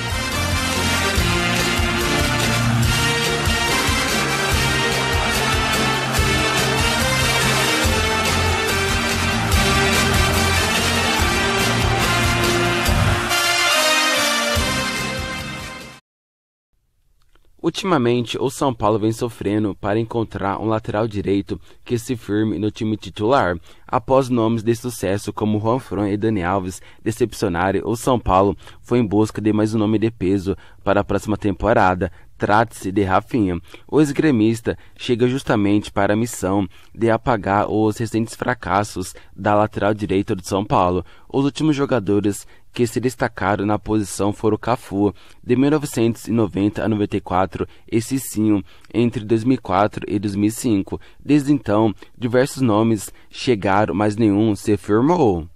Bye. Ultimamente, o São Paulo vem sofrendo para encontrar um lateral direito que se firme no time titular. Após nomes de sucesso como Juan Fran e Dani Alves decepcionarem, o São Paulo foi em busca de mais um nome de peso para a próxima temporada. trate se de Rafinha. O ex chega justamente para a missão de apagar os recentes fracassos da lateral direita do São Paulo. Os últimos jogadores que se destacaram na posição foram Cafu, de 1990 a 94, e Cicinho, entre 2004 e 2005. Desde então, diversos nomes chegaram, mas nenhum se firmou.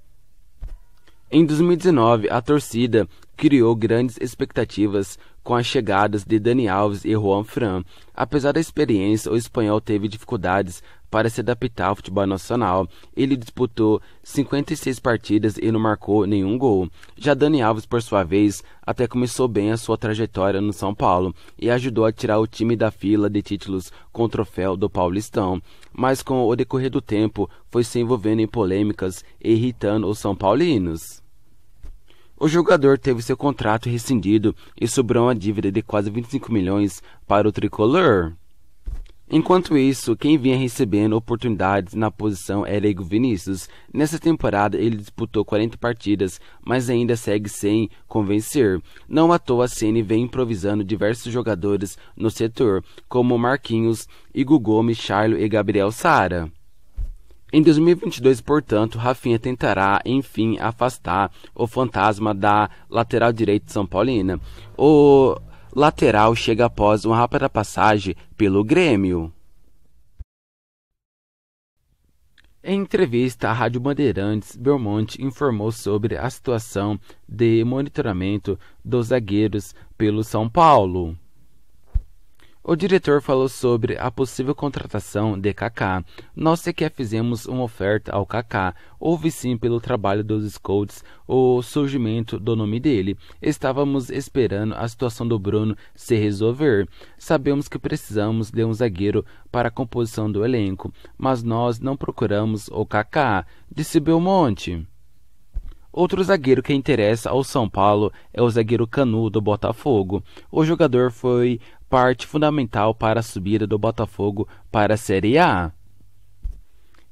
Em 2019, a torcida criou grandes expectativas com as chegadas de Dani Alves e Juan Fran. Apesar da experiência, o espanhol teve dificuldades para se adaptar ao futebol nacional. Ele disputou 56 partidas e não marcou nenhum gol. Já Dani Alves, por sua vez, até começou bem a sua trajetória no São Paulo e ajudou a tirar o time da fila de títulos com o troféu do Paulistão. Mas com o decorrer do tempo, foi se envolvendo em polêmicas e irritando os são paulinos. O jogador teve seu contrato rescindido e sobrou uma dívida de quase 25 milhões para o tricolor. Enquanto isso, quem vinha recebendo oportunidades na posição era Igor Vinícius. Nessa temporada, ele disputou 40 partidas, mas ainda segue sem convencer. Não à toa, a Ceni vem improvisando diversos jogadores no setor, como Marquinhos, Igor Gomes, Charlo e Gabriel Sara. Em 2022, portanto, Rafinha tentará, enfim, afastar o fantasma da lateral direita São Paulina. O lateral chega após uma rápida passagem pelo Grêmio. Em entrevista à Rádio Bandeirantes, Belmonte informou sobre a situação de monitoramento dos zagueiros pelo São Paulo. O diretor falou sobre a possível contratação de Kaká. Nós sequer fizemos uma oferta ao Kaká. Houve sim pelo trabalho dos scouts o surgimento do nome dele. Estávamos esperando a situação do Bruno se resolver. Sabemos que precisamos de um zagueiro para a composição do elenco, mas nós não procuramos o Kaká, disse Belmonte. Outro zagueiro que interessa ao São Paulo é o zagueiro Canu do Botafogo. O jogador foi parte fundamental para a subida do Botafogo para a Série A.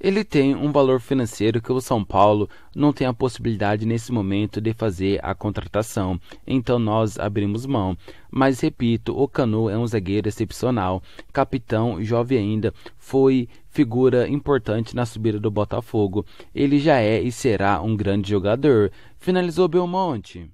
Ele tem um valor financeiro que o São Paulo não tem a possibilidade nesse momento de fazer a contratação, então nós abrimos mão. Mas repito, o Cano é um zagueiro excepcional, capitão, jovem ainda, foi figura importante na subida do Botafogo. Ele já é e será um grande jogador. Finalizou Belmonte.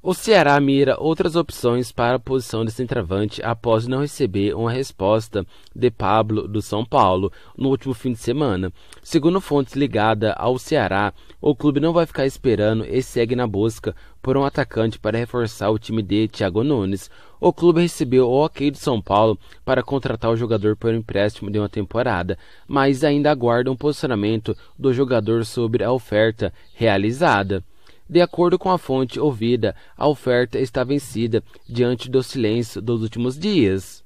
O Ceará mira outras opções para a posição de centroavante após não receber uma resposta de Pablo do São Paulo no último fim de semana. Segundo fontes ligadas ao Ceará, o clube não vai ficar esperando e segue na busca por um atacante para reforçar o time de Thiago Nunes. O clube recebeu o ok do São Paulo para contratar o jogador por empréstimo de uma temporada, mas ainda aguarda um posicionamento do jogador sobre a oferta realizada. De acordo com a fonte ouvida, a oferta está vencida diante do silêncio dos últimos dias.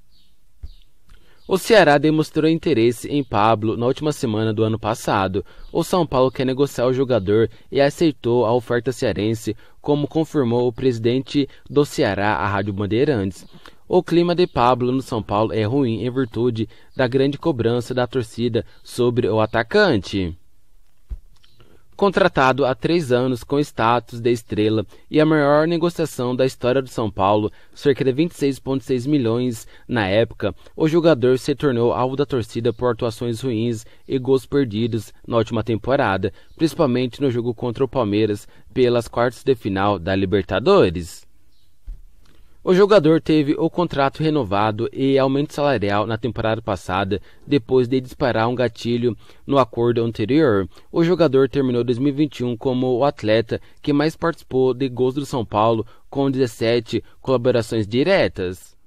O Ceará demonstrou interesse em Pablo na última semana do ano passado. O São Paulo quer negociar o jogador e aceitou a oferta cearense, como confirmou o presidente do Ceará à Rádio Bandeirantes. O clima de Pablo no São Paulo é ruim em virtude da grande cobrança da torcida sobre o atacante. Contratado há três anos com status de estrela e a maior negociação da história do São Paulo, cerca de 26,6 milhões na época, o jogador se tornou alvo da torcida por atuações ruins e gols perdidos na última temporada, principalmente no jogo contra o Palmeiras pelas quartas de final da Libertadores. O jogador teve o contrato renovado e aumento salarial na temporada passada, depois de disparar um gatilho no acordo anterior. O jogador terminou 2021 como o atleta que mais participou de gols do São Paulo, com 17 colaborações diretas.